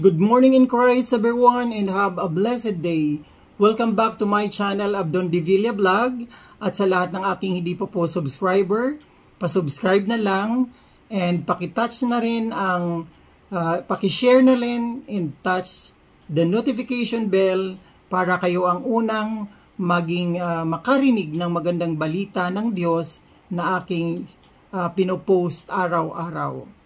Good morning in Christ everyone and have a blessed day. Welcome back to my channel Abdon Divilla Vlog at sa lahat ng aking hindi pa po subscriber, pa-subscribe na lang and paki-touch na rin ang uh, paki-share na rin and touch the notification bell para kayo ang unang maging uh, makarinig ng magandang balita ng Diyos na aking uh, pinopost araw-araw.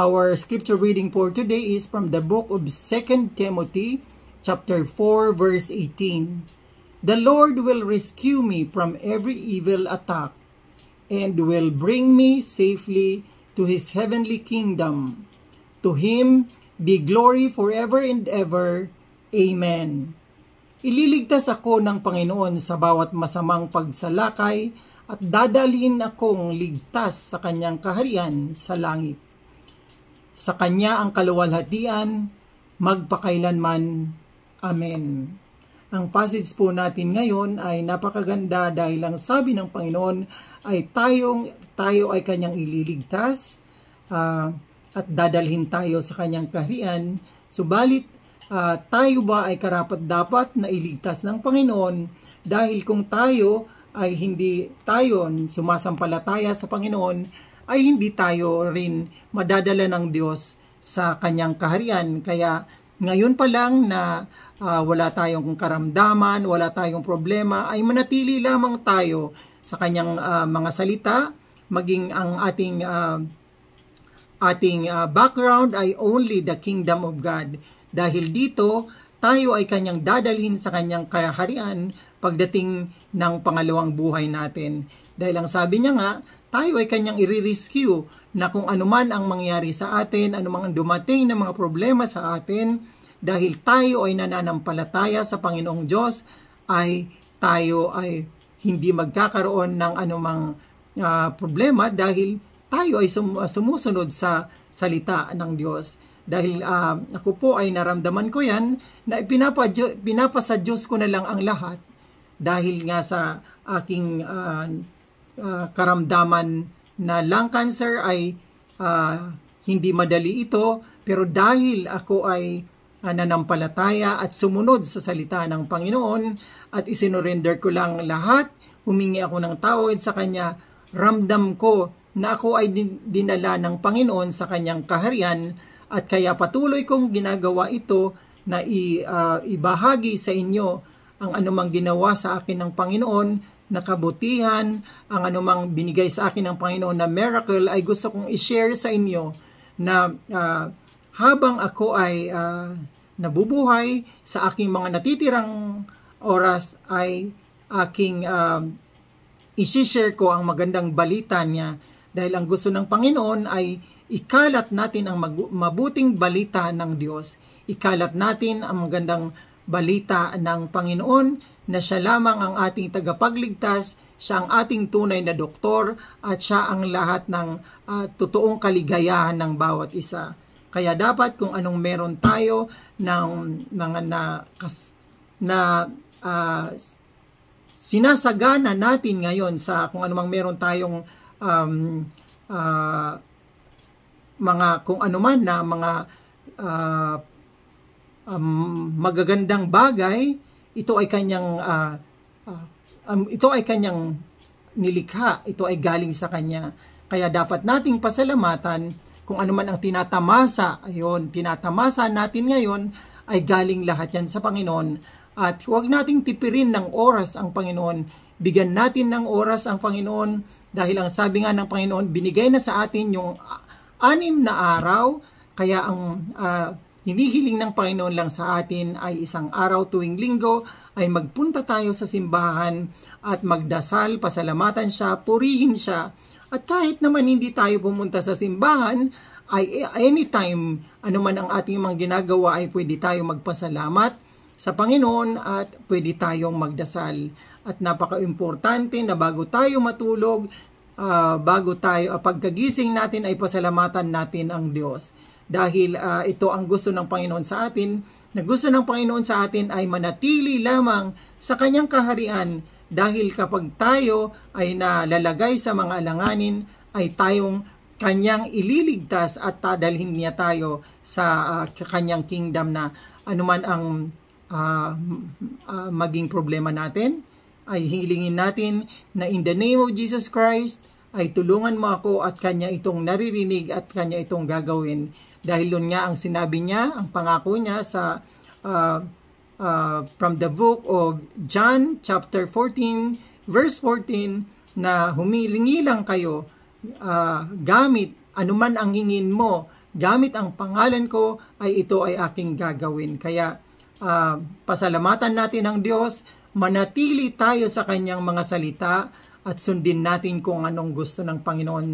Our scripture reading for today is from the book of 2 Timothy chapter 4 verse 18. The Lord will rescue me from every evil attack and will bring me safely to his heavenly kingdom. To him be glory forever and ever. Amen. Ililigtas ako ng Panginoon sa bawat masamang pagsalakay at dadalhin akong ligtas sa kanyang kaharian sa langit. Sa Kanya ang kaluwalhatian, magpakailanman. Amen. Ang passage po natin ngayon ay napakaganda dahil ang sabi ng Panginoon ay tayong, tayo ay Kanyang ililigtas uh, at dadalhin tayo sa Kanyang kaharian. Subalit uh, tayo ba ay karapat dapat na iligtas ng Panginoon dahil kung tayo ay hindi tayo sumasampalataya sa Panginoon ay hindi tayo rin madadala ng Diyos sa kanyang kaharian. Kaya ngayon pa lang na uh, wala tayong karamdaman, wala tayong problema, ay manatili lamang tayo sa kanyang uh, mga salita, maging ang ating uh, ating uh, background ay only the kingdom of God. Dahil dito, tayo ay kanyang dadalhin sa kanyang kaharian pagdating ng pangalawang buhay natin. Dahil ang sabi niya nga, tayo ay kanyang i-rescue na kung anuman ang mangyari sa atin, anumang ang dumating na mga problema sa atin, dahil tayo ay nananampalataya sa Panginoong Diyos, ay tayo ay hindi magkakaroon ng anumang uh, problema dahil tayo ay sum- sumusunod sa salita ng Diyos dahil uh, ako po ay naramdaman ko yan na pinapa, pinapa Diyos ko na lang ang lahat dahil nga sa aking uh, uh, karamdaman na lung cancer ay uh, hindi madali ito pero dahil ako ay uh, nanampalataya at sumunod sa salita ng Panginoon at isinurrender ko lang lahat, humingi ako ng tawad sa Kanya, ramdam ko na ako ay dinala ng Panginoon sa kanyang kaharian at kaya patuloy kong ginagawa ito na i, uh, ibahagi sa inyo ang anumang ginawa sa akin ng Panginoon na kabutihan, ang anumang binigay sa akin ng Panginoon na miracle ay gusto kong i-share sa inyo na uh, habang ako ay uh, nabubuhay sa aking mga natitirang oras ay aking uh, isishare ko ang magandang balita niya dahil ang gusto ng Panginoon ay ikalat natin ang mabuting balita ng Diyos. Ikalat natin ang magandang balita balita ng Panginoon na siya lamang ang ating tagapagligtas, siya ang ating tunay na doktor at siya ang lahat ng uh, totoong kaligayahan ng bawat isa. Kaya dapat kung anong meron tayo ng mga na, kas, na uh, sinasagana natin ngayon sa kung anumang meron tayong um, uh, mga kung anuman na mga uh, um, magagandang bagay, ito ay kanyang uh, uh, um, ito ay kanyang nilikha, ito ay galing sa kanya. Kaya dapat nating pasalamatan kung ano man ang tinatamasa, ayon, tinatamasa natin ngayon ay galing lahat yan sa Panginoon. At huwag nating tipirin ng oras ang Panginoon. Bigyan natin ng oras ang Panginoon dahil ang sabi nga ng Panginoon, binigay na sa atin yung ah, anim na araw, kaya ang uh, Hinihiling ng Panginoon lang sa atin ay isang araw tuwing linggo ay magpunta tayo sa simbahan at magdasal, pasalamatan siya, purihin siya. At kahit naman hindi tayo pumunta sa simbahan, ay eh, anytime anuman ang ating mga ginagawa ay pwede tayong magpasalamat sa Panginoon at pwede tayong magdasal. At napaka-importante na bago tayo matulog, uh, bago tayo, uh, pagkagising natin ay pasalamatan natin ang Diyos dahil uh, ito ang gusto ng Panginoon sa atin, na gusto ng Panginoon sa atin ay manatili lamang sa kanyang kaharian dahil kapag tayo ay nalalagay sa mga alanganin ay tayong kanyang ililigtas at tadalhin niya tayo sa uh, kanyang kingdom na anuman ang uh, uh, maging problema natin ay hilingin natin na in the name of Jesus Christ ay tulungan mo ako at kanya itong naririnig at kanya itong gagawin dahil yun nga ang sinabi niya, ang pangako niya sa uh, uh, from the book of John chapter 14 verse 14 na humilingi lang kayo uh, gamit anuman ang hingin mo gamit ang pangalan ko ay ito ay aking gagawin. Kaya uh, pasalamatan natin ang Diyos, manatili tayo sa kanyang mga salita at sundin natin kung anong gusto ng Panginoon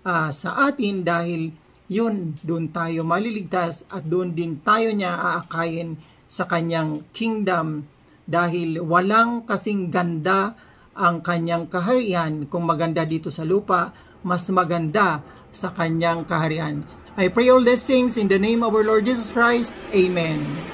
uh, sa atin dahil yun, doon tayo maliligtas at doon din tayo niya aakayin sa kanyang kingdom dahil walang kasing ganda ang kanyang kaharian kung maganda dito sa lupa, mas maganda sa kanyang kaharian. I pray all these things in the name of our Lord Jesus Christ. Amen.